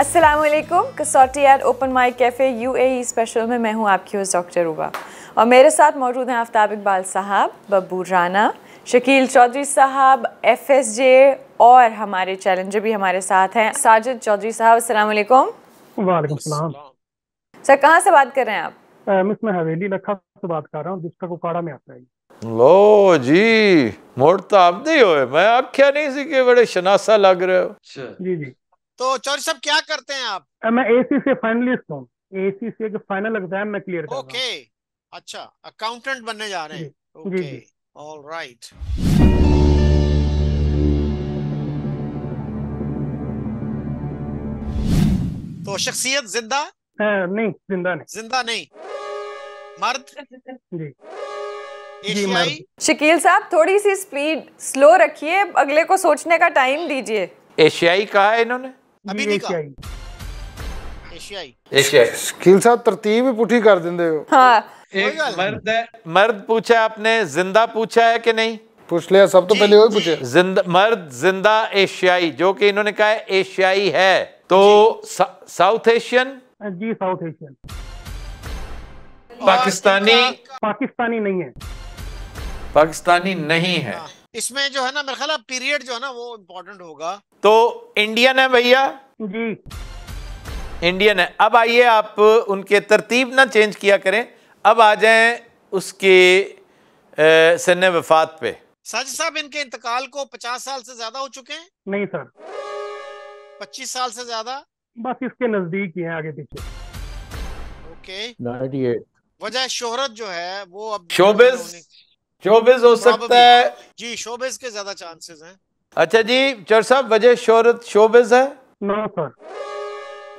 असलकुम कसौटी at open my cafe U A special में मैं हूँ आपकी होस्ट डॉक्टर रूबा और मेरे साथ मौजूद हैं आफ्ताब इकबाल साहब बब्बू राना शकील चौधरी साहब एफ एस जे और हमारे चैलेंजर भी हमारे साथ हैं साजिद चौधरी साहब असलकुम वालेकुम सर कहाँ से बात कर रहे हैं आप मैं हवेली लखा से बात कर रहा हूँ जिसका कुकाड़ा में आता है लो जी मोड़ तो आप नहीं हो मैं आप क्या नहीं सी के बड़े शनासा लग रहे हो जी जी तो चौरी साहब क्या करते हैं आप मैं एसी से फाइनलिस्ट हूँ एसी से फाइनल एग्जाम में क्लियर ओके okay. अच्छा अकाउंटेंट बनने जा रहे हैं ओके ऑल राइट तो शख्सियत जिंदा नहीं जिंदा नहीं जिंदा नहीं मर्द जी शकील साहब थोड़ी सी स्पीड स्लो रखिए अगले को सोचने का टाइम दीजिए एशियाई कहा है इन्होंने हाँ। आपने जिंदा पूछा है नहीं पूछ लिया सब तो पहले मर्द जिंदा एशियाई जो की इन्होंने कहा एशियाई है तो साउथ एशियन जी साउथ एशियन पाकिस्तानी पाकिस्तानी नहीं है पाकिस्तानी नहीं है हाँ। इसमें जो है ना मेरा ख्याल पीरियड जो है ना वो इम्पोर्टेंट होगा तो इंडियन है भैया जी इंडियन है अब आइए आप उनके तरतीब ना चेंज किया करें अब आ जाएं उसके सन्न वफात पे साजिद साहब इनके इंतकाल को पचास साल से ज्यादा हो चुके हैं नहीं सर पच्चीस साल से ज्यादा बस इसके नजदीक ही है आगे पीछे ओके वजह शोहरत जो है वो अब शोबिस शोबिस हो सकता है जी शोबिस के ज्यादा चांसेस हैं अच्छा जी चर साहब वजह शोहरत शोबिज है नो सर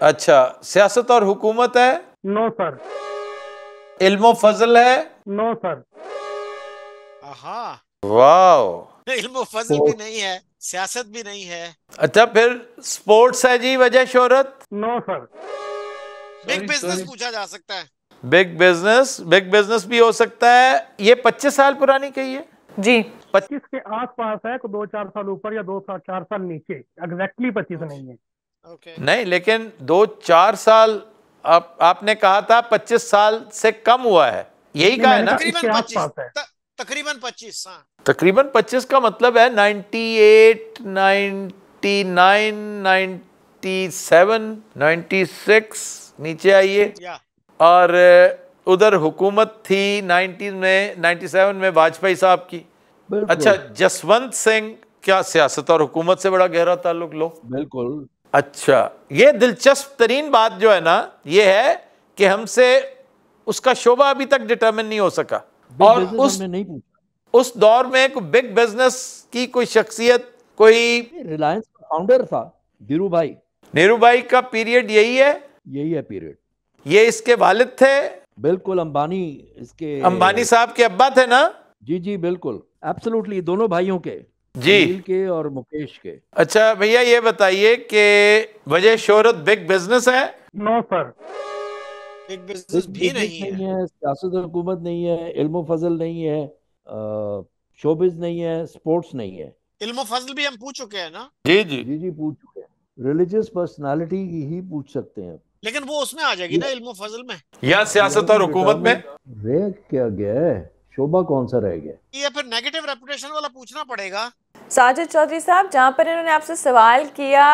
अच्छा सियासत और हुकूमत है नो सर इल्मो फजल है नो सर वाह इल्मो फजल भी नहीं है सियासत भी नहीं है अच्छा फिर स्पोर्ट्स है जी वजह शोहरत नो सर बिग बिजनेस पूछा जा सकता है बिग बिजनेस बिग बिजनेस भी हो सकता है ये पच्चीस साल पुरानी कही है जी पच्चीस के आसपास है तो दो चार साल ऊपर या दो साल चार साल नीचे एग्जैक्टली पच्चीस नहीं है okay. नहीं लेकिन दो चार साल आप आपने कहा था पच्चीस साल से कम हुआ है यही कहा है ना तकरीबन पच्चीस हाँ। तकरीबन पच्चीस का मतलब है ninety eight ninety nine ninety seven ninety six नीचे आइए और उधर हुकूमत थी नाइन्टीज में नाइन्टी सेवन में वाजपेयी साहब की अच्छा जसवंत सिंह क्या सियासत और हुकूमत से बड़ा गहरा ताल्लुक लो बिल्कुल अच्छा ये दिलचस्प तरीन बात जो है ना ये है कि हमसे उसका शोभा अभी तक डिटर्मिन नहीं हो सका और उस नहीं उस दौर में एक बिग बिजनेस की कोई शख्सियत कोई रिलायंस का फाउंडर था धीरू भाई नेहरू भाई का पीरियड यही है यही है पीरियड ये इसके वालिद थे बिल्कुल अंबानी इसके अंबानी साहब के अब्बा थे ना जी जी बिल्कुल एब्सोल्युटली दोनों भाइयों के जी के और मुकेश के अच्छा भैया ये बताइए कि वजह शोहरत बिग बिजनेस है नो सर बिग बिजनेस भी नहीं है सियासत हुकूमत नहीं है इल्म फजल नहीं है शोबिज नहीं है स्पोर्ट्स नहीं है इल्म फजल भी हम पूछ चुके हैं ना जी जी जी जी पूछ चुके हैं रिलीजियस पर्सनालिटी ही पूछ सकते हैं लेकिन वो उसमें आ जाएगी ना इल्म फजल में या सियासत और हुकूमत में रेक क्या गया है शोभा कौन सा रह गया ये फिर नेगेटिव रेपुटेशन वाला पूछना पड़ेगा साजिद चौधरी साहब जहाँ पर इन्होंने आपसे सवाल किया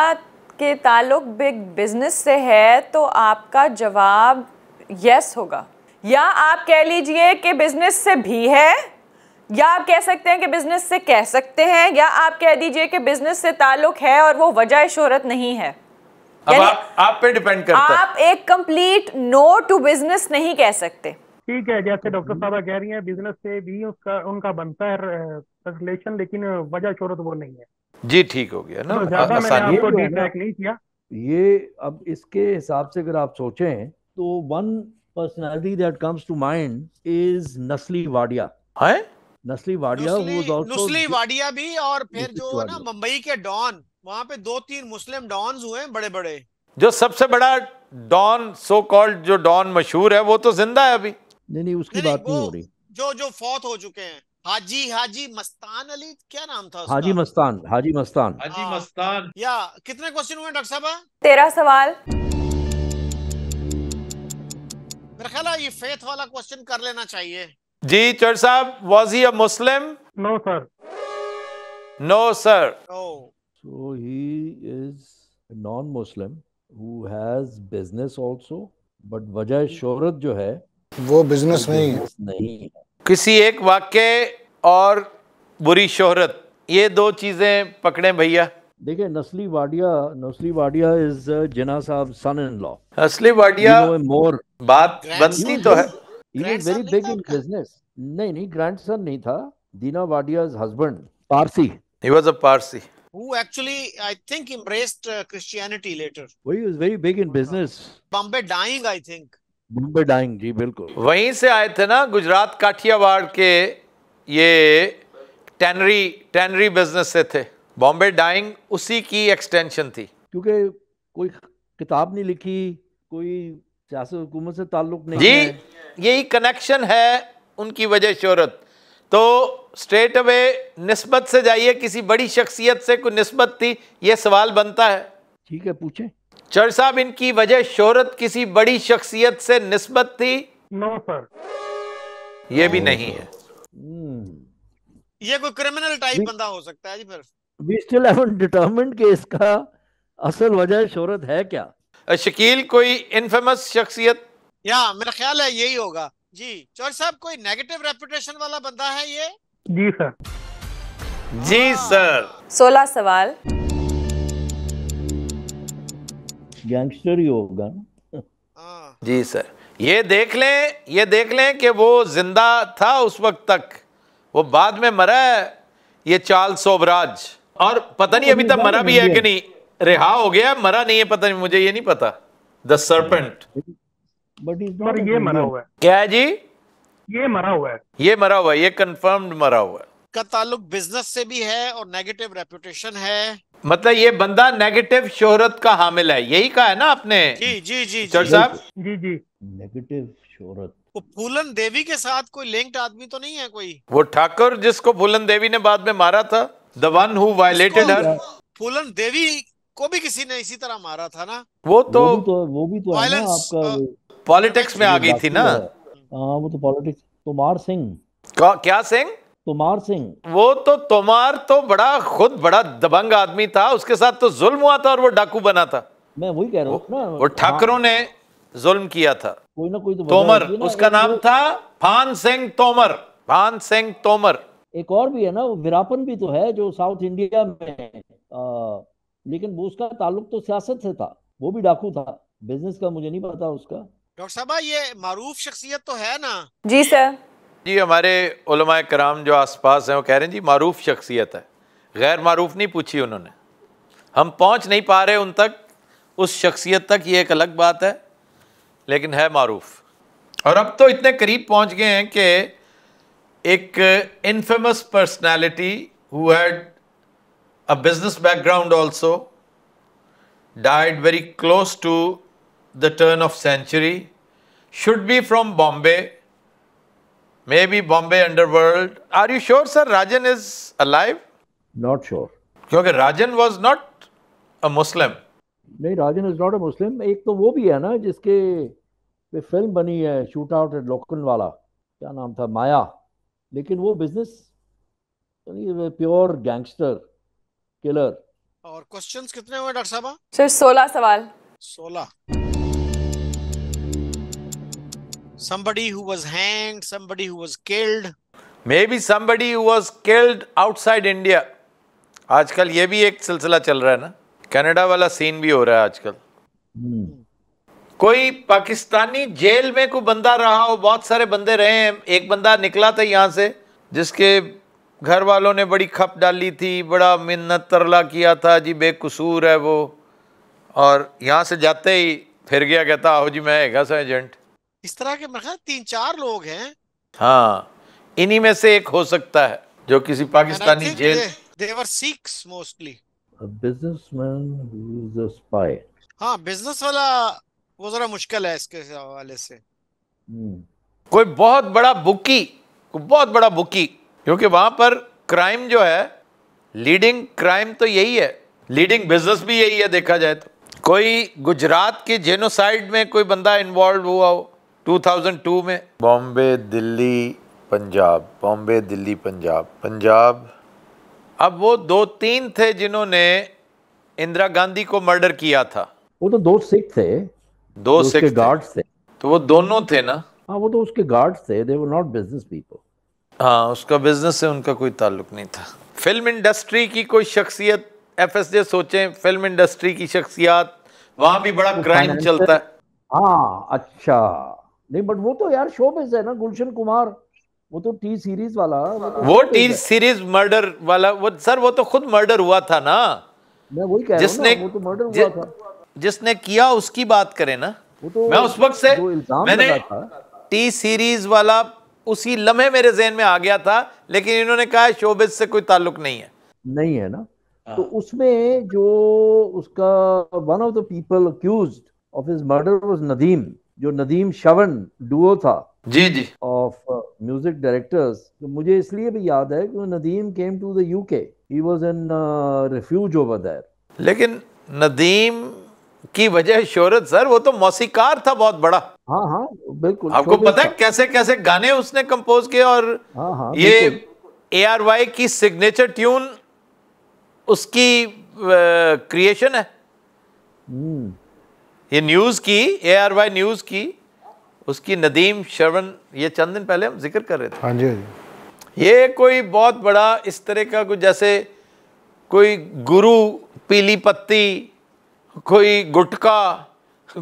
कि ताल्लुक बिग बिजनेस से है तो आपका जवाब यस होगा या आप कह लीजिए कि बिजनेस से भी है या आप कह सकते हैं कि बिजनेस से कह सकते हैं या आप कह दीजिए कि बिजनेस से ताल्लुक है और वो वजह शोहरत नहीं है अब आप, आप पे डिपेंड करता आप एक कंप्लीट नो टू बिजनेस नहीं कह सकते ठीक है जैसे डॉक्टर हम्म। साहब कह रही हैं बिजनेस से भी उसका उनका बनता है रिलेशन लेकिन वजह शोरत वो नहीं है जी ठीक हो गया ना तो ज्यादा मैंने आपको डिट्रैक नहीं किया ये अब इसके हिसाब से अगर आप सोचें तो one personality that comes to mind is Nusli Wadia है नस्ली वाडिया वो नस्ली वाडिया भी और फिर जो है ना मुंबई के डॉन वहां पे दो तीन मुस्लिम डॉन्स हुए बड़े बड़े जो सबसे बड़ा डॉन सो कॉल्ड जो डॉन मशहूर है वो तो जिंदा है अभी नहीं नहीं उसकी बात नहीं हो रही जो जो फौत हो चुके हैं हाजी हाजी मस्तान अली क्या नाम था उसका? हाजी मस्तान हाजी मस्तान हाजी हाँ। मस्तान या कितने क्वेश्चन हुए डॉक्टर साहब तेरा सवाल मेरा ख्याल ये फेथ वाला क्वेश्चन कर लेना चाहिए जी चोर साहब was he Muslim no sir no sir so he is non Muslim who has business also but वजह शोहरत जो है वो बिजनेस तो नहीं है नहीं किसी एक वाक्य और बुरी शोहरत ये दो चीज़ें पकड़े भैया देखिए नस्ली वाडिया नस्ली वाडिया इज uh, जना साहब सन इन लॉ नस्ली वाडिया मोर बात बनती तो है वेरी बिग इन बिजनेस नहीं नहीं ग्रैंड सन नहीं था Dina Wadia husband Parsi he was a Parsi who actually I think embraced uh, Christianity later. Well, he was very big in business. Bombay dying, I think. Bombay Dyeing जी बिल्कुल वहीं से आए थे ना गुजरात काठियावाड़ के ये टैनरी टैनरी बिजनेस से थे बॉम्बे डाइंग उसी की एक्सटेंशन थी क्योंकि कोई किताब नहीं लिखी कोई सियासी हुकूमत से ताल्लुक नहीं जी यही कनेक्शन है उनकी वजह शहरत तो स्ट्रेट अवे नस्बत से जाइए किसी बड़ी शख्सियत से कोई नस्बत थी ये सवाल बनता है ठीक है पूछें चर साहब इनकी वजह शोहरत किसी बड़ी शख्सियत से नस्बत थी नो सर ये भी नहीं है hmm. ये कोई क्रिमिनल टाइप बंदा हो सकता है जी फिर स्टिल कि इसका असल वजह शोहरत है क्या शकील कोई इनफेमस शख्सियत या मेरा ख्याल है यही होगा जी चौर साहब कोई नेगेटिव रेपुटेशन वाला बंदा है ये जी सर जी सर हाँ। सोलह सवाल गैंगस्टर ही होगा हाँ। जी सर ये देख लें ये देख लें कि वो जिंदा था उस वक्त तक वो बाद में मरा है ये चाल सोबराज और पता नहीं अभी तक मरा भी है कि नहीं रिहा हो गया मरा नहीं है पता नहीं मुझे ये नहीं पता द सर्पेंट बट ये मरा हुआ है क्या है जी ये मरा हुआ है ये मरा हुआ है ये कंफर्म्ड मरा हुआ है का ताल्लुक बिजनेस से भी है और नेगेटिव रेपुटेशन है मतलब ये बंदा नेगेटिव शोहरत का हामिल है यही कहा है ना आपने जी जी जी चौधरी साहब जी जी नेगेटिव शोहरत वो फूलन देवी के साथ कोई लिंक्ड आदमी तो नहीं है कोई वो ठाकुर जिसको फूलन देवी ने बाद में मारा था the one who violated her Phoolan Devi को भी किसी ने इसी तरह मारा था ना वो तो वो भी तो, वो तो पॉलिटिक्स uh, में आ गई थी ना हाँ वो तो पॉलिटिक्स तो मार सिंह क्या सिंह तुमार सिंह वो तो तुमार तो बड़ा खुद बड़ा दबंग आदमी था उसके साथ तो जुल्म हुआ था और वो डाकू बना था मैं वही कह रहा हूँ वो ठाकरों हाँ। ने जुल्म किया था कोई ना कोई तो तोमर ना, उसका नाम था फान सिंह तोमर फान सिंह तोमर एक और भी है ना विरापन भी तो है जो साउथ इंडिया में आ, लेकिन वो उसका ताल्लुक तो सियासत से था वो भी डाकू था बिजनेस का मुझे नहीं पता उसका डॉक्टर साहब ये मारूफ शख्सियत तो है ना जी सर जी हमारे कराम जो आसपास हैं वो कह रहे हैं जी मरूफ शख्सियत है गैर मरूफ नहीं पूछी उन्होंने हम पहुंच नहीं पा रहे उन तक उस शख्सियत तक ये एक अलग बात है लेकिन है मरूफ और अब तो इतने करीब पहुंच गए हैं कि एक infamous personality who had a business background also died very close to the turn of century should be from Bombay Maybe Bombay underworld. Are you sure, sir, Rajan is alive? Not sure. क्योंकि राजन was not a मुस्लिम नहीं राजन is not a मुस्लिम एक तो वो भी है ना जिसके पे फिल्म बनी है शूट आउट एट लोकन वाला क्या नाम था माया लेकिन वो बिजनेस प्योर गैंगस्टर किलर और क्वेश्चंस कितने हुए डॉक्टर साहब सिर्फ सोलह सवाल सोलह somebody who was hanged, somebody who was killed. Maybe somebody who was killed outside India. आजकल ये भी एक सिलसिला चल रहा है ना कनाडा वाला सीन भी हो रहा है आजकल हम्म। कोई पाकिस्तानी जेल में कोई बंदा रहा हो बहुत सारे बंदे रहे हैं एक बंदा निकला था यहाँ से जिसके घर वालों ने बड़ी खप डाली थी बड़ा मिन्नत तरला किया था जी बेकसूर है वो और यहाँ से जाते ही फिर गया कहता आहो जी मैं है सा एजेंट इस तरह के मेरे ख्याल तीन चार लोग हैं हाँ इन्हीं में से एक हो सकता है जो किसी पाकिस्तानी जेल देवर सिक्स मोस्टली बिजनेसमैन स्पाई हाँ बिजनेस वाला वो जरा मुश्किल है इसके हवाले से hmm. कोई बहुत बड़ा बुकी बहुत बड़ा बुकी क्योंकि वहां पर क्राइम जो है लीडिंग क्राइम तो यही है लीडिंग बिजनेस भी यही है देखा जाए तो कोई गुजरात के जेनोसाइड में कोई बंदा इन्वॉल्व हुआ हो 2002 में बॉम्बे दिल्ली पंजाब बॉम्बे दिल्ली पंजाब पंजाब अब वो दो तीन थे जिन्होंने इंदिरा गांधी को मर्डर किया था वो तो दो सिख थे दो सिख गार्ड्स थे तो वो दोनों थे ना हाँ वो तो उसके गार्ड थे they were not business people हाँ उसका बिजनेस से उनका कोई ताल्लुक नहीं था फिल्म इंडस्ट्री की कोई शख्सियत एफ एस सोचें फिल्म इंडस्ट्री की शख्सियत वहाँ भी बड़ा क्राइम चलता है हाँ अच्छा नहीं बट वो तो यार शोबिज है ना गुलशन कुमार वो तो टी सीरीज वाला वो, तो टी सीरीज मर्डर वाला वो सर वो तो खुद मर्डर हुआ था ना मैं वही कह जिसने वो तो मर्डर हुआ था जिसने किया उसकी बात करें ना वो तो मैं उस वक्त से मैंने टी सीरीज वाला उसी लम्हे मेरे जहन में आ गया था लेकिन इन्होंने कहा है शोबिज से कोई ताल्लुक नहीं है नहीं है ना हाँ। तो उसमें जो उसका one of the people accused of his murder was Nadeem जो नदीम शवन डुओ था जी जी ऑफ म्यूजिक डायरेक्टर्स तो मुझे इसलिए भी याद है कि Nadeem came to the UK he was in refuge over there लेकिन नदीम की वजह शोहरत सर वो तो मौसीकार था बहुत बड़ा हाँ हाँ बिल्कुल आपको पता है कैसे कैसे गाने उसने कंपोज किए और हाँ, हाँ, ये ए आर वाई की सिग्नेचर ट्यून उसकी क्रिएशन uh, है हम्म। ये न्यूज़ की ए आर वाई न्यूज़ की उसकी नदीम शर्वन ये चंद दिन पहले हम जिक्र कर रहे थे हाँ, हाँ जी ये कोई बहुत बड़ा इस तरह का कुछ जैसे कोई गुरु पीली पत्ती कोई गुटका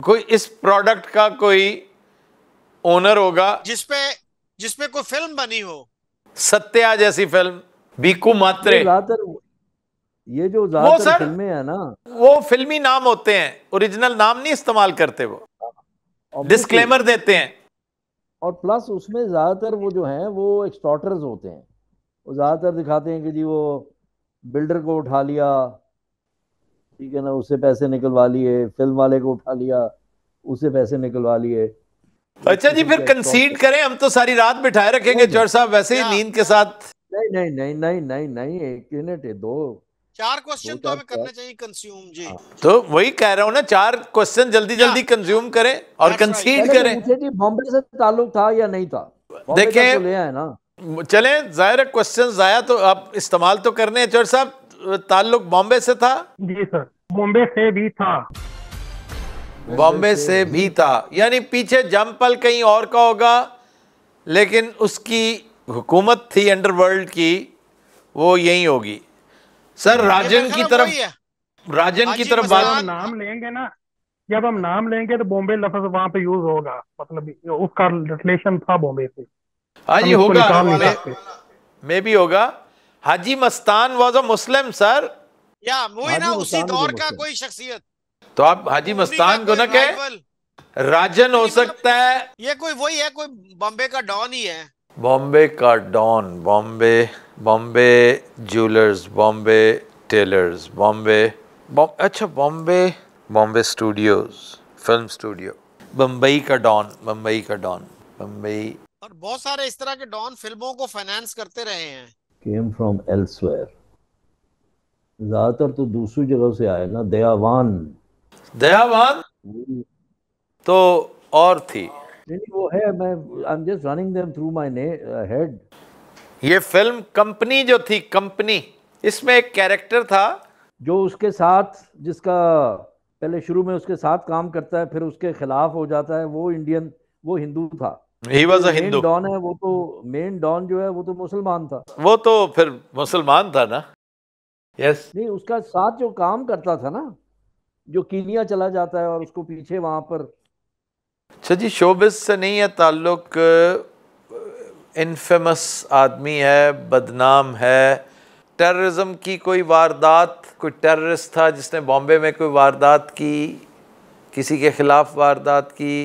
कोई इस प्रोडक्ट का कोई ओनर होगा जिसपे जिसपे कोई फिल्म बनी हो सत्या जैसी फिल्म बीकू मात्रे ये जो वो सर, फिल्में है ना वो फिल्मी नाम होते हैं ओरिजिनल नाम नहीं इस्तेमाल करते वो डिस्क्लेमर देते हैं और प्लस उसमें ज्यादातर वो जो हैं वो एक्सटॉर्टर्स होते हैं वो ज्यादातर दिखाते हैं कि जी वो बिल्डर को उठा लिया ठीक है ना उससे पैसे निकलवा लिए फिल्म वाले को उठा लिया उसे पैसे निकलवा लिए अच्छा जी फिर कंसीड करें हम तो सारी रात बिठाए रखेंगे चौर साहब वैसे ही नींद के साथ नहीं नहीं नहीं नहीं नहीं नहीं एक मिनट दो चार क्वेश्चन तो, तो हमें करने चाहिए कंज्यूम जी हाँ, तो वही कह रहा हूँ ना चार क्वेश्चन जल्दी जल्दी कंज्यूम करें और कंसीड तो करें जी बॉम्बे से ताल्लुक था या नहीं था तो देखे चले जाहिर क्वेश्चन जाया तो आप इस्तेमाल तो करने हैं चौर साहब ताल्लुक बॉम्बे से था जी सर बॉम्बे से भी था बॉम्बे से भी था यानी पीछे जम्पल कहीं और का होगा लेकिन उसकी हुकूमत थी अंडरवर्ल्ड की वो यही होगी सर राजन की तरफ राजन की तरफ बात नाम लेंगे ना जब हम नाम लेंगे तो बॉम्बे लफ्ज वहां पे यूज होगा मतलब उसका रिलेशन था बॉम्बे से हाँ जी होगा मे, भी होगा Haji Mastan was a Muslim sir या ना उसी दौर का कोई शख्सियत तो आप हाजी मस्तान को ना कहे राजन हो सकता है ये कोई वही है कोई बॉम्बे का डॉन ही है बॉम्बे का don Bombay Bombay jewellers Bombay tailors Bombay बॉम अच्छा Bombay Bombay studios film studio Bambai का डॉन बम्बई का डॉन बम्बई और बहुत सारे इस तरह के डॉन फिल्मों को फाइनेंस करते रहे हैं केम फ्रॉम एल्सवेयर ज्यादातर तो दूसरी जगह से आए ना दयावान दयावान हम्म। तो और थी नहीं वो है मैं I am just running them through my head ये फिल्म कंपनी जो थी कंपनी इसमें एक कैरेक्टर था जो उसके साथ जिसका पहले शुरू में उसके साथ काम करता है फिर उसके खिलाफ हो जाता है वो इंडियन वो हिंदू था हिंदू डॉन है वो तो मेन डॉन जो है वो तो मुसलमान था वो तो फिर मुसलमान था ना यस नहीं उसका साथ जो काम करता था ना जो कीनिया चला जाता है और उसको पीछे वहां पर अच्छा जी शोबिस से नहीं है ताल्लुक इनफेमस आदमी है बदनाम है टेररिज्म की कोई वारदात कोई टेररिस्ट था जिसने बॉम्बे में कोई वारदात की किसी के ख़िलाफ़ वारदात की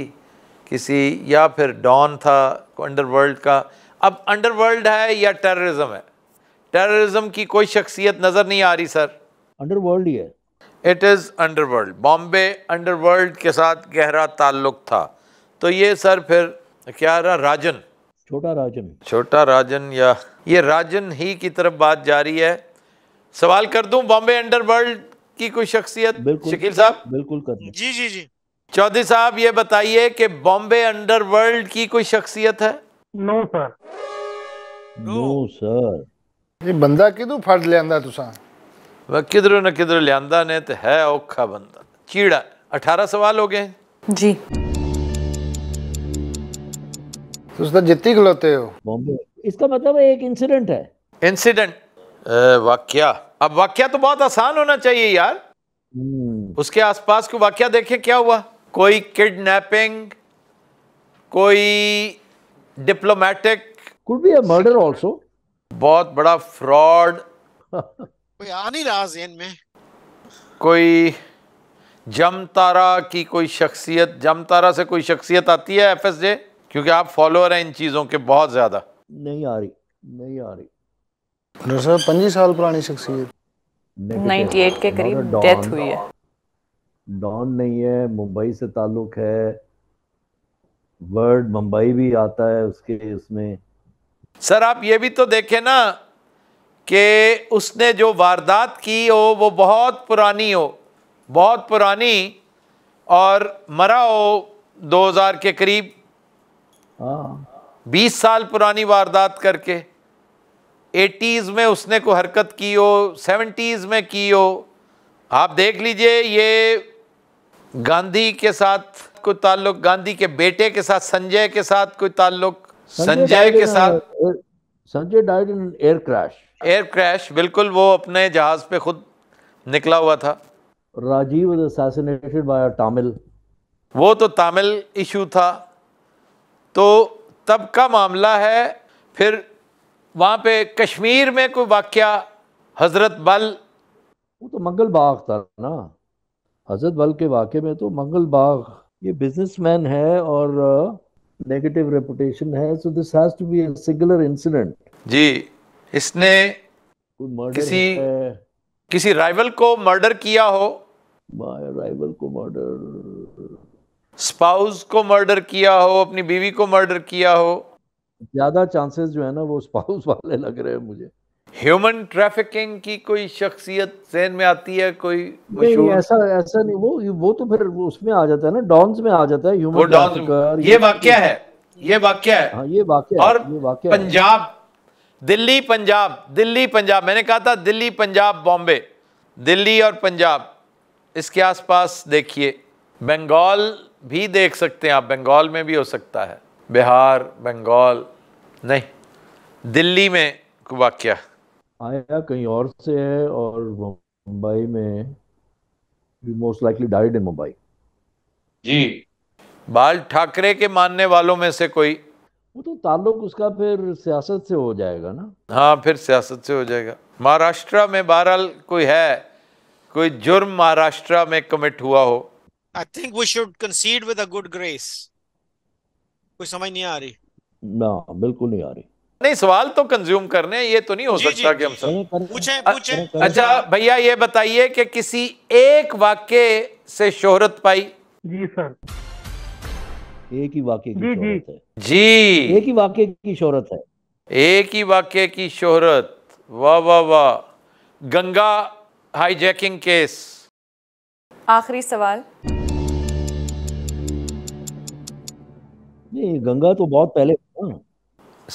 किसी या फिर डॉन था अंडरवर्ल्ड का अब अंडरवर्ल्ड है या टेररिज्म है टेररिज्म की कोई शख्सियत नज़र नहीं आ रही सर अंडरवर्ल्ड ही है it is underworld Bombay underworld के साथ गहरा ताल्लुक़ था तो ये सर फिर क्या रहा राजन छोटा राजन छोटा राजन या ये राजन ही की तरफ बात जारी है सवाल कर दूं बॉम्बे अंडरवर्ल्ड की कोई शख्सियत शकील साहब बिल्कुल कर जी जी जी चौधरी साहब ये बताइए कि बॉम्बे अंडरवर्ल्ड की कोई शख्सियत है नो सर नो सर ਇਹ ਬੰਦਾ ਕਿਦੋਂ ਫੜ ਲਿਆਂਦਾ ਤੁਸੀਂ किधर न किधर ਕਿਧਰ ਲਿਆਂਦਾ ਨੇ ਤੇ ਹੈ ਔਖਾ ਬੰਦਾ ਚੀੜਾ 18 ਸਵਾਲ ਹੋ ਗਏ ਜੀ तो जितनी खिलौते हो बॉम्बे इसका मतलब एक इंसिडेंट है इंसिडेंट वाक्या अब वाक्या तो बहुत आसान होना चाहिए यार हम्म। उसके आसपास को वाक्या देखे क्या हुआ कोई किडनैपिंग कोई diplomatic could be murder also बहुत बड़ा फ्रॉड कोई आ नहीं रहा जेन में कोई जमतारा की कोई शख्सियत जमतारा से कोई शख्सियत आती है एफएसजे क्योंकि आप फॉलोअर हैं इन चीज़ों के बहुत ज़्यादा नहीं आ रही नहीं आ रही सर पंजी साल पुरानी शख्सियत 98 के करीब डेथ हुई है डॉन नहीं है मुंबई से ताल्लुक है वर्ड मुंबई भी आता है उसके उसमें सर आप ये भी तो देखे ना कि उसने जो वारदात की हो वो बहुत पुरानी हो बहुत पुरानी और मरा हो 2000 के करीब बीस साल पुरानी वारदात करके एटीज़ में उसने को हरकत की हो सेवेंटीज़ में की हो आप देख लीजिए ये गांधी के साथ कोई ताल्लुक गांधी के बेटे के साथ संजय के साथ कोई ताल्लुक संजय के साथ Sanjay died in air crash air crash बिल्कुल वो अपने जहाज पे खुद निकला हुआ था राजीव बाय तमिल वो तो तमिल इशू था तो तब का मामला है फिर वहाँ पे कश्मीर में कोई वाक्य हज़रत बल वो तो मंगल बाग था ना हज़रत बल के वाक्य में तो मंगल बाग ये बिजनेसमैन है और नेगेटिव uh, रेपुटेशन है so this has to be singular incident जी इसने किसी किसी राइवल को मर्डर किया हो राइवल को मर्डर स्पाउस को मर्डर किया हो अपनी बीवी को मर्डर किया हो ज्यादा चांसेस जो है ना वो स्पाउस वाले लग रहे हैं मुझे ह्यूमन ट्रैफिकिंग की कोई शख्सियत जहन में आती है कोई नहीं, ऐसा ऐसा नहीं वो वो तो फिर उसमें आ जाता है ना डॉन्स में आ जाता है ह्यूमन ये वाक्य है ये वाक्य है हाँ ये वाक्य और वाक्य पंजाब दिल्ली पंजाब दिल्ली पंजाब मैंने कहा था दिल्ली पंजाब बॉम्बे दिल्ली और पंजाब इसके आसपास देखिए बंगाल भी देख सकते हैं आप बंगाल में भी हो सकता है बिहार बंगाल नहीं दिल्ली में वाक्य आया कहीं और से है और मुंबई में most likely died in Mumbai जी बाल ठाकरे के मानने वालों में से कोई वो तो ताल्लुक उसका फिर सियासत से हो जाएगा ना हाँ फिर सियासत से हो जाएगा महाराष्ट्र में बहरहाल कोई है कोई जुर्म महाराष्ट्र में कमिट हुआ हो I think we should concede with a good grace. कोई समझ नहीं आ रही ना बिल्कुल नहीं आ रही नहीं सवाल तो कंज्यूम करने ये तो नहीं हो जी, सकता जी, कि हम सब पूछे पूछे अच्छा भैया ये बताइए कि किसी एक वाक्य से शोहरत पाई जी सर एक ही वाक्य की शोहरत है जी एक ही वाक्य की शोहरत है एक ही वाक्य की शोहरत वाह वाह वाह गंगा हाईजैकिंग केस आखिरी सवाल नहीं गंगा तो बहुत पहले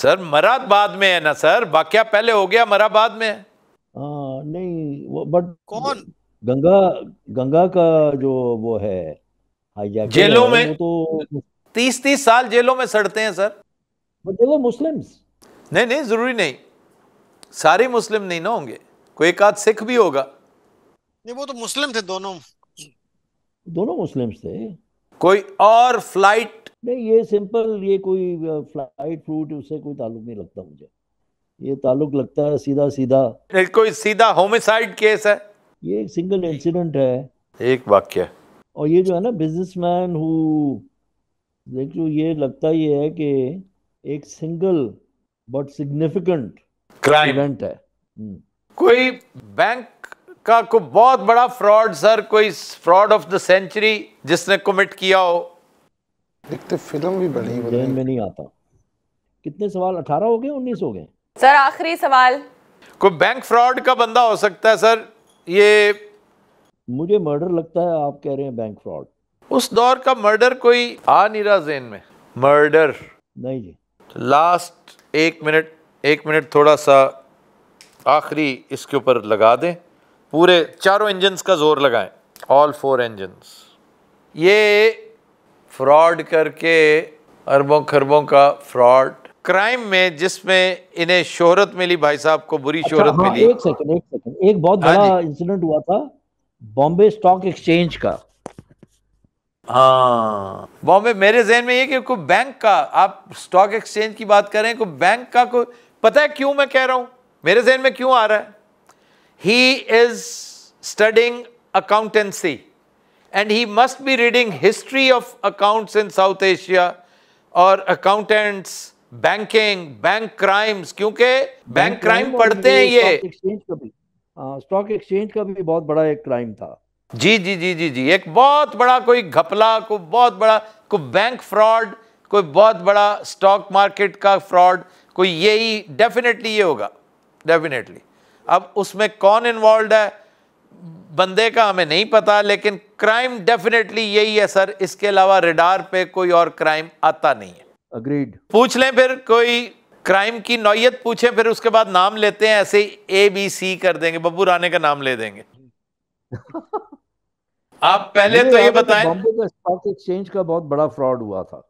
सर मरा बाद में है ना सर वाक्य पहले हो गया मरा बाद में आ, नहीं वो बट कौन गंगा गंगा का जो वो है जेलों में तो तीस तीस साल जेलों में सड़ते हैं सर बट मुस्लिम्स नहीं नहीं जरूरी नहीं सारे मुस्लिम नहीं ना होंगे कोई एक आध सिख भी होगा नहीं वो तो मुस्लिम थे दोनों दोनों मुस्लिम थे कोई और फ्लाइट नहीं ये सिंपल ये कोई फ्लाइट फ्रूट उससे कोई ताल्लुक नहीं लगता मुझे ये ताल्लुक लगता है सीधा सीधा कोई सीधा होमिसाइड केस है ये एक सिंगल इंसिडेंट है एक वाक्य और ये जो है ना बिजनेसमैन हु देखो ये लगता ये है कि एक single but significant crime event है हम्म। कोई बैंक का को बहुत बड़ा फ्रॉड सर कोई फ्रॉड ऑफ द सेंचुरी जिसने कमिट किया हो देखते तो फिल्म भी बड़ी जहन में नहीं आता कितने सवाल अठारह हो गए उन्नीस हो गए सर आखिरी सवाल कोई बैंक फ्रॉड का बंदा हो सकता है सर ये मुझे मर्डर लगता है आप कह रहे हैं बैंक फ्रॉड उस दौर का मर्डर कोई आ नहीं रहा जेन में मर्डर नहीं जी लास्ट एक मिनट एक मिनट थोड़ा सा आखिरी इसके ऊपर लगा दें पूरे चारों इंजन का जोर लगाएं ऑल फोर इंजन ये फ्रॉड करके अरबों खरबों का फ्रॉड क्राइम में जिसमें इन्हें शोहरत मिली भाई साहब को बुरी अच्छा, शोहरत हाँ, मिली एक सेकंड एक सेकंड एक बहुत हाँ बड़ा इंसिडेंट हुआ था बॉम्बे स्टॉक एक्सचेंज का हाँ बॉम्बे मेरे जहन में ये कि कोई बैंक का आप स्टॉक एक्सचेंज की बात करें कोई बैंक का कोई पता है क्यों मैं कह रहा हूं मेरे जहन में क्यों आ रहा है he is studying accountancy and he must be reading history of accounts in South Asia और accountants, banking, bank crimes क्योंकि bank crime पढ़ते हैं ये exchange का भी स्टॉक एक्सचेंज का भी बहुत बड़ा एक क्राइम था जी जी जी जी जी एक बहुत बड़ा कोई घपला को बहुत बड़ा कोई बैंक फ्रॉड कोई बहुत बड़ा स्टॉक मार्केट का फ्रॉड कोई यही डेफिनेटली ये होगा डेफिनेटली अब उसमें कौन इन्वॉल्व है बंदे का हमें नहीं पता लेकिन क्राइम डेफिनेटली यही है सर इसके अलावा रिडार पे कोई और क्राइम आता नहीं है अग्रीड पूछ लें फिर कोई क्राइम की नौयत पूछें फिर उसके बाद नाम लेते हैं ऐसे ए बी सी कर देंगे बब्बू राणे का नाम ले देंगे आप पहले तो ये बताएं स्टॉक एक्सचेंज का बहुत बड़ा फ्रॉड हुआ था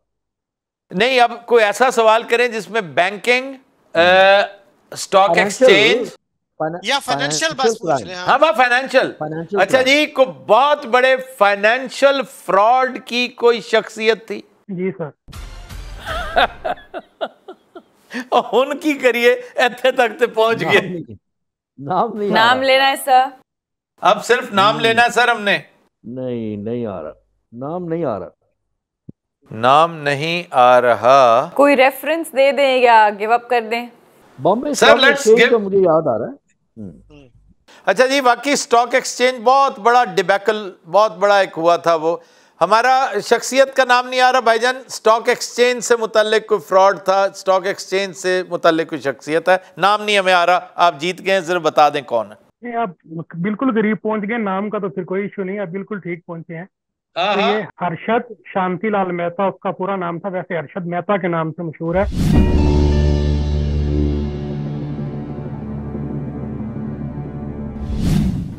नहीं अब कोई ऐसा सवाल करें जिसमें बैंकिंग स्टॉक एक्सचेंज या फाइनेंशियल पूछ रहे हैं हाँ हाँ फाइनेंशियल अच्छा जी को बहुत बड़े फाइनेंशियल फ्रॉड की कोई शख्सियत थी जी सर उनकी करिए इतने तक तो पहुंच गए नाम नहीं नाम लेना है सर अब सिर्फ नाम लेना है सर हमने नहीं नहीं आ रहा नाम नहीं आ रहा नाम नहीं आ रहा कोई रेफरेंस दे दें या गिव अप कर दें बॉम्बे सर लेट्स गिव मुझे याद आ रहा है हम्म। हम्म। अच्छा जी बाकी स्टॉक एक्सचेंज बहुत बड़ा डिबेकल बहुत बड़ा एक हुआ था वो हमारा शख्सियत का नाम नहीं आ रहा भाईजान स्टॉक एक्सचेंज से मुतल कोई फ्रॉड था स्टॉक एक्सचेंज से मुतल कोई शख्सियत है नाम नहीं हमें आ रहा आप जीत गए जरूर बता दें कौन है नहीं आप बिल्कुल गरीब पहुंच गए नाम का तो फिर कोई इशू नहीं आप बिल्कुल ठीक पहुंचे हैं हाँ, तो ये हाँ। हर्षद शांतिलाल मेहता उसका पूरा नाम था वैसे हर्षद मेहता के नाम से मशहूर है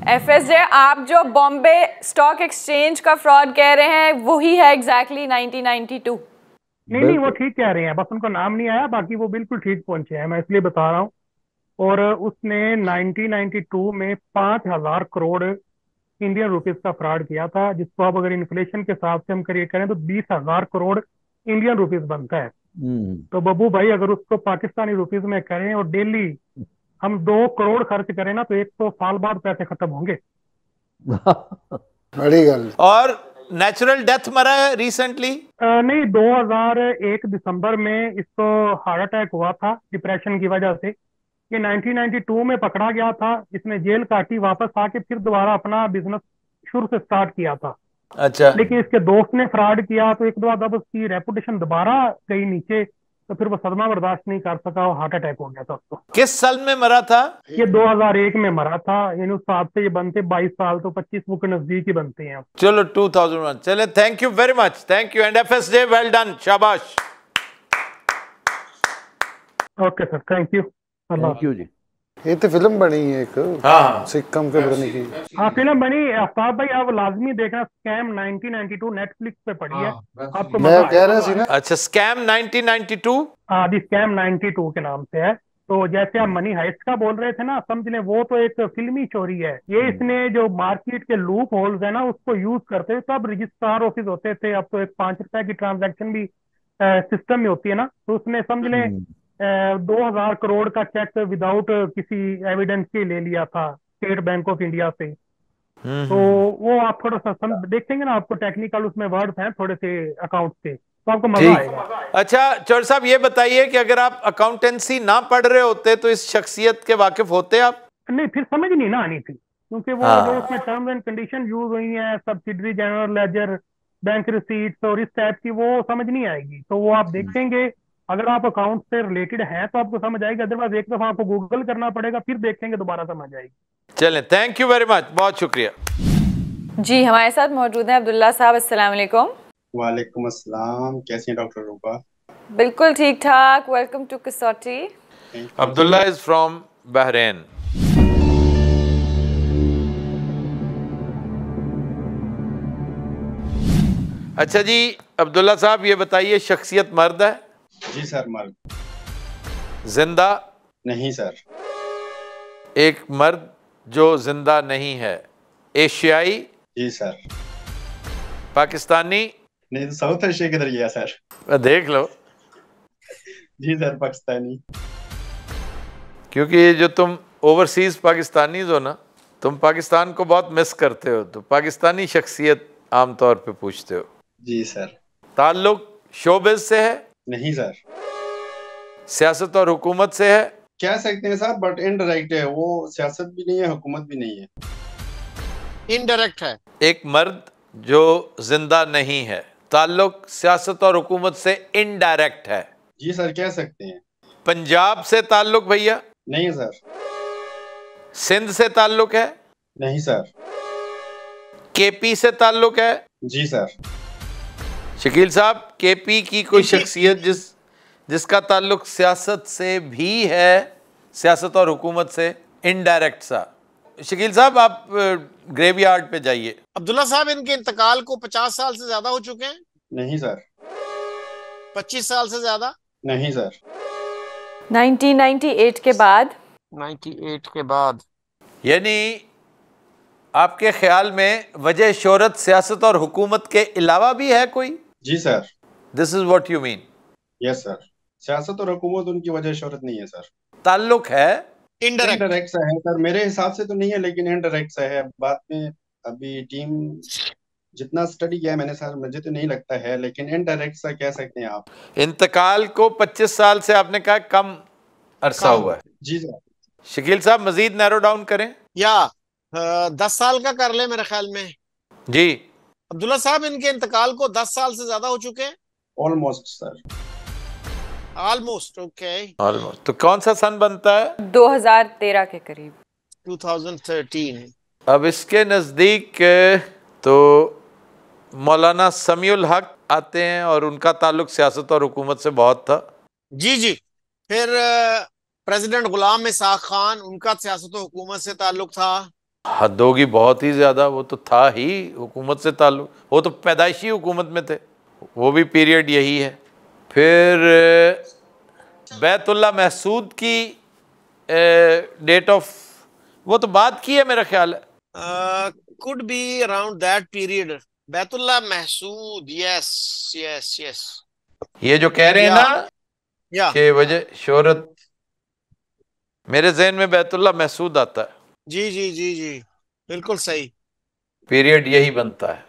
एफ एस जे आप जो बॉम्बे स्टॉक एक्सचेंज का फ्रॉड कह रहे हैं वही है एग्जैक्टली exactly 1992 नहीं नहीं वो ठीक कह रहे हैं बस उनका नाम नहीं आया बाकी वो बिल्कुल ठीक पहुंचे हैं मैं इसलिए बता रहा हूँ और उसने 1992 में 5000 करोड़ इंडियन रुपीज का फ्रॉड किया था जिसको आप अगर इन्फ्लेशन के हिसाब से हम करिए करें तो बीस हजार करोड़ इंडियन रुपीज बनता है हम्म। तो बबू भाई अगर उसको पाकिस्तानी रुपीज में करें और डेली हम दो करोड़ खर्च करें ना तो एक तो साल बाद पैसे खत्म होंगे बड़ी गल और नेचुरल डेथ मरा है रिसेंटली नहीं 2001 दिसंबर में इसको हार्ट अटैक हुआ था डिप्रेशन की वजह से ये 1992 में पकड़ा गया था इसने जेल काटी वापस आके फिर दोबारा अपना बिजनेस शुरू से स्टार्ट किया था अच्छा लेकिन इसके दोस्त ने फ्रॉड किया तो एक दो बार अब उसकी रेपुटेशन दोबारा गई नीचे तो फिर वो सदमा बर्दाश्त नहीं कर सका और हार्ट अटैक हो गया था उसको किस साल में मरा था ये 2001 में मरा था इन उस साल से ये बनते 22 साल तो 25 बुक नजदीक ही बनते हैं चलो 2001 चले thank you very much thank you and FS day well done शाबाश okay sir thank you thank you जी ये तो फिल्म बनी है एक हाँ। सिक्कम के बनी की हाँ फिल्म बनी अफ्ताब भाई आप लाजमी देखना स्कैम 1992 नेटफ्लिक्स पे पड़ी है हाँ, आपको मैं कह रहा सी ना अच्छा स्कैम 1992 हाँ दी स्कैम 92 के नाम से है तो जैसे आप मनी हाइस्ट का बोल रहे थे ना समझ ले वो तो एक फिल्मी चोरी है ये हम्म। इसने जो मार्केट के लूप होल्स है ना उसको यूज करते हुए तब रजिस्ट्रार ऑफिस होते थे अब तो एक पांच रुपए की ट्रांजेक्शन भी सिस्टम में होती है ना तो उसने समझ ले हम्म। दो हजार करोड़ का चेक विदाउट किसी एविडेंस के ले लिया था स्टेट बैंक ऑफ इंडिया से हम्म, तो हम्म, हम्म। वो आप थोड़ा सा सम देखेंगे ना आपको टेक्निकल उसमें वर्ड हैं थोड़े से अकाउंट से तो आपको मजा आएगा अच्छा चौर साहब ये बताइए कि अगर आप अकाउंटेंसी ना पढ़ रहे होते तो इस शख्सियत के वाकिफ होते आप नहीं फिर समझ नहीं ना आनी थी क्योंकि वो हाँ। जो उसमें टर्म एंड कंडीशन यूज हुई है subsidiary general ledger bank receipts और इस टाइप की वो समझ नहीं आएगी तो वो आप देखेंगे अगर आप अकाउंट से रिलेटेड हैं तो आपको समझ आएगी अदरवाइज एक दफा आपको गूगल करना पड़ेगा फिर देखेंगे दोबारा समझ आएगी चलें थैंक यू वेरी मच बहुत शुक्रिया जी हमारे साथ मौजूद हैं अब्दुल्ला साहब अस्सलाम वालेकुम वालेकुम अस्सलाम कैसे हैं डॉक्टर रूपा बिल्कुल ठीक ठाक वेलकम टू कसौटी अब्दुल्ला इज फ्रॉम बहरेन अच्छा जी अब्दुल्ला साहब ये बताइए शख्सियत मर्द है जी सर मर्द जिंदा नहीं सर एक मर्द जो जिंदा नहीं है एशियाई जी सर पाकिस्तानी नहीं तो साउथ एशिया के दरिया सर देख लो जी सर पाकिस्तानी क्योंकि ये जो तुम ओवरसीज पाकिस्तानीज हो ना तुम पाकिस्तान को बहुत मिस करते हो तो पाकिस्तानी शख्सियत आमतौर पे पूछते हो जी सर ताल्लुक शोबिज से है नहीं सर सियासत और हुकूमत से है कह सकते हैं सर बट इनडायरेक्ट है वो सियासत भी नहीं है हुकूमत भी नहीं है इनडायरेक्ट है एक मर्द जो जिंदा नहीं है ताल्लुक सियासत और हुकूमत से इनडायरेक्ट है जी सर कह सकते हैं पंजाब से ताल्लुक भैया नहीं सर सिंध से ताल्लुक है नहीं सर केपी से ताल्लुक है जी सर शकील साहब केपी की कोई शख्सियत जिस जिसका ताल्लुक सियासत से भी है सियासत और हुकूमत से इनडायरेक्ट सा शकील साहब आप यार्ड पे जाइए अब्दुल्ला साहब इनके इंतकाल को पचास साल से ज्यादा हो चुके हैं नहीं सर पच्चीस साल से ज्यादा नहीं सर 1998 के बाद 98 के बाद यानी आपके ख्याल में वजह शोरत सियासत और हुकूमत के अलावा भी है कोई जी sir this is what you mean yes sir सियासत और हुकूमत उनकी वजह शहरत नहीं है सर ताल्लुक है इनडायरेक्ट इनडायरेक्ट सा है सर मेरे हिसाब से तो नहीं है लेकिन इनडायरेक्ट सा है बाद में अभी टीम जितना स्टडी किया मैंने सर मुझे तो नहीं लगता है लेकिन इनडायरेक्ट सा कह सकते हैं आप इंतकाल को 25 साल से आपने कहा कम अरसा हुआ है जी सर शकील साहब मजीद नैरो डाउन करें या दस साल का कर ले मेरे ख्याल में जी अब्दुल्ला साहब इनके इंतकाल को दस साल से ज्यादा हो चुके हैं almost sir almost okay almost तो कौन सा सन बनता है 2013 के करीब 2013 अब इसके नज़दीक तो मौलाना समीउल हक आते हैं और उनका ताल्लुक सियासत और हुकूमत से बहुत था जी जी फिर प्रेसिडेंट गुलाम इसाक खान उनका सियासत और हुकूमत से ताल्लुक था हदोगी बहुत ही ज़्यादा वो तो था ही हुकूमत से ताल्लुक वो तो पैदाइशी हुकूमत में थे वो भी पीरियड यही है फिर बैतुल्ला महसूद की डेट ऑफ वो तो बात की है मेरा ख्याल है could be around that period Baitullah Mehsud yes yes yes ये जो कह रहे हैं ना या के वजह शोहरत मेरे जहन में बैतुल्ला महसूद आता है जी जी जी जी बिल्कुल सही पीरियड यही बनता है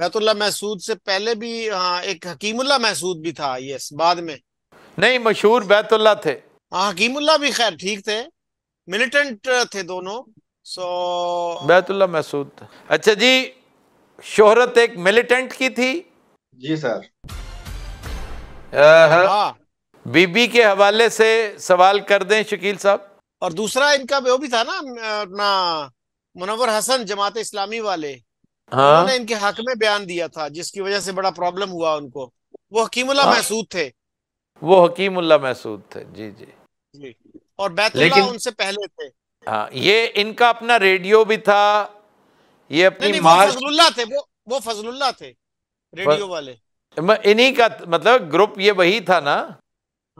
बैतुल्ला महसूद से पहले भी हाँ एक हकीमुल्ला महसूद भी था यस बाद में नहीं मशहूर बैतुल्ला थे हाँ हकीमुल्ला भी खैर ठीक थे मिलिटेंट थे दोनों सो बैतुल्ला महसूद अच्छा जी शोहरत एक मिलिटेंट की थी जी सर हाँ। बीबी के हवाले से सवाल कर दें शकील साहब और दूसरा इनका वो भी था ना अपना मुनवर हसन जमात इस्लामी वाले हाँ? उन्होंने इनके हक में बयान दिया था जिसकी वजह से बड़ा प्रॉब्लम हुआ उनको वो हकीमुल्ला हाँ? महसूद थे वो हकीमुल्ला महसूद थे जी जी जी और बैतुल्ला उनसे पहले थे हाँ ये इनका अपना रेडियो भी था ये अपनी फजलुल्ला थे वो वो फजलुल्ला थे रेडियो वाले इन्हीं का मतलब ग्रुप ये वही था ना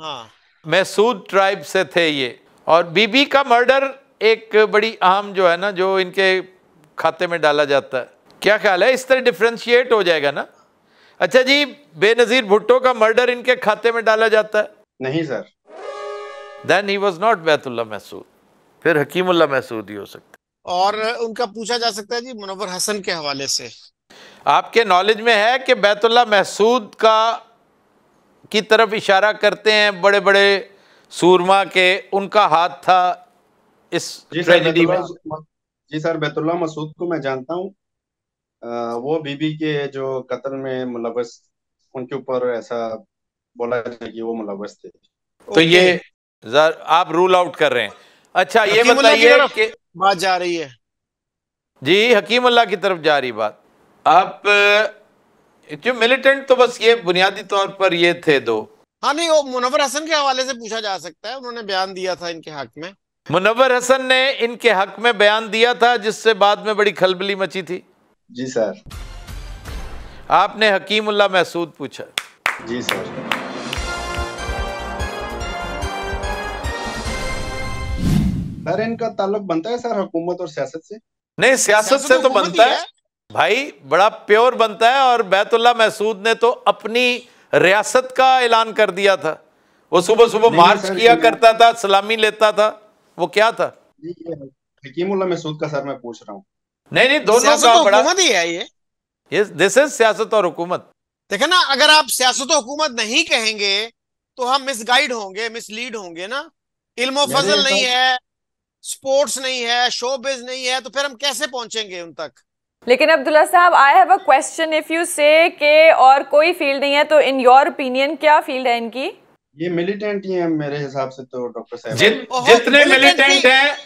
हाँ मैसूद ट्राइब से थे ये और बीबी का मर्डर एक बड़ी आम जो है ना जो इनके खाते में डाला जाता है क्या ख्याल है इस तरह डिफ्रेंशिएट हो जाएगा ना अच्छा जी बेनजीर भुट्टो का मर्डर इनके खाते में डाला जाता है नहीं sir then he was not Baitullah Mehsud फिर हकीमुल्ला महसूद ही हो सकता और उनका पूछा जा सकता है जी मुनवर हसन के हवाले से आपके नॉलेज में है कि बैतुल्ला महसूद का की तरफ इशारा करते हैं बड़े बड़े सूरमा के उनका हाथ था इस ट्रेजिडी में जी सर बैतुल्ला मसूद को मैं जानता हूँ वो बीबी के जो कतल में मुलवस उनके ऊपर ऐसा बोला जाए कि वो मुलवस थे तो ये आप रूल आउट कर रहे हैं अच्छा ये बताइए बात जा रही है जी अल्लाह की तरफ जा रही बात आप जो मिलिटेंट तो बस ये बुनियादी तौर पर ये थे दो हाँ नहीं वो मुनवर हसन के हवाले से पूछा जा सकता है उन्होंने बयान दिया था इनके हक में मुनवर हसन ने इनके हक में बयान दिया था जिससे बाद में बड़ी खलबली मची थी जी सर आपने हकीमुल्ला महसूद पूछा जी सर सर इनका ताल्लुक बनता है सर हुकूमत और सियासत से नहीं सियासत से तो बनता है भाई बड़ा प्योर बनता है और बैतुल्ला महसूद ने तो अपनी रियासत का ऐलान कर दिया था वो सुबह सुबह मार्च किया करता था सलामी लेता था वो क्या था हकीमुल्ला महसूद का सर मैं पूछ रहा हूँ नहीं नहीं दोनों का बड़ा ही है ये दिस इज सियासत और हुकूमत देखे ना अगर आप सियासत और हुकूमत नहीं कहेंगे तो हम मिसगाइड होंगे मिसलीड होंगे ना इल्म फजल तो- नहीं है स्पोर्ट्स नहीं है शोबिज नहीं है तो फिर हम कैसे पहुंचेंगे उन तक लेकिन अब्दुल्ला साहब I have a question if you say के और कोई फील्ड नहीं है तो इन योर ओपिनियन क्या फील्ड है इनकी ये मिलिटेंट ही हैं मेरे हिसाब से तो डॉक्टर साहब जित, जितने मिलिटेंट हैं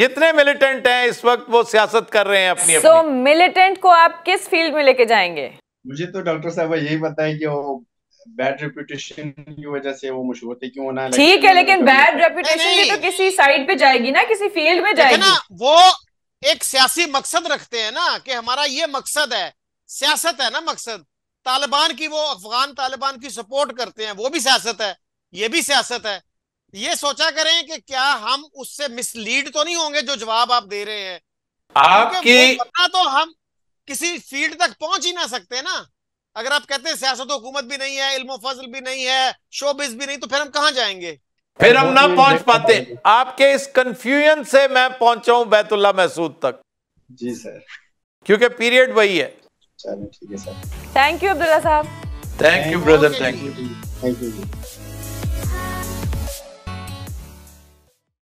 जितने मिलिटेंट हैं इस वक्त वो सियासत कर रहे हैं अपनी तो मिलिटेंट को आप किस फील्ड में लेके जाएंगे मुझे तो डॉक्टर साहब यही बताए कि वो बैड रेपुटेशन की वजह से वो मशहूर थे क्यों ना ठीक है लेकिन बैड रेपुटेशन भी तो किसी साइड पे जाएगी ना किसी फील्ड में जाएगी ना वो एक सियासी मकसद रखते हैं ना कि हमारा ये मकसद है सियासत है ना मकसद तालिबान की वो अफगान तालिबान की सपोर्ट करते हैं वो भी सियासत है ये भी सियासत है ये सोचा करें कि क्या हम उससे मिसलीड तो नहीं होंगे जो जवाब आप दे रहे हैं आपके पता तो हम किसी फील्ड तक पहुंच ही ना सकते ना अगर आप कहते हैं सियासत हुकूमत भी नहीं है इल्म फजल भी नहीं है शोबिज भी नहीं तो फिर हम कहा जाएंगे फिर हम ना पहुंच पाते आपके इस कंफ्यूजन से मैं पहुंचा हूं बैतुल्ला महसूद तक जी सर क्योंकि पीरियड वही है चलो ठीक है सर थैंक यू अब्दुल्ला साहब thank you brother thank you thank you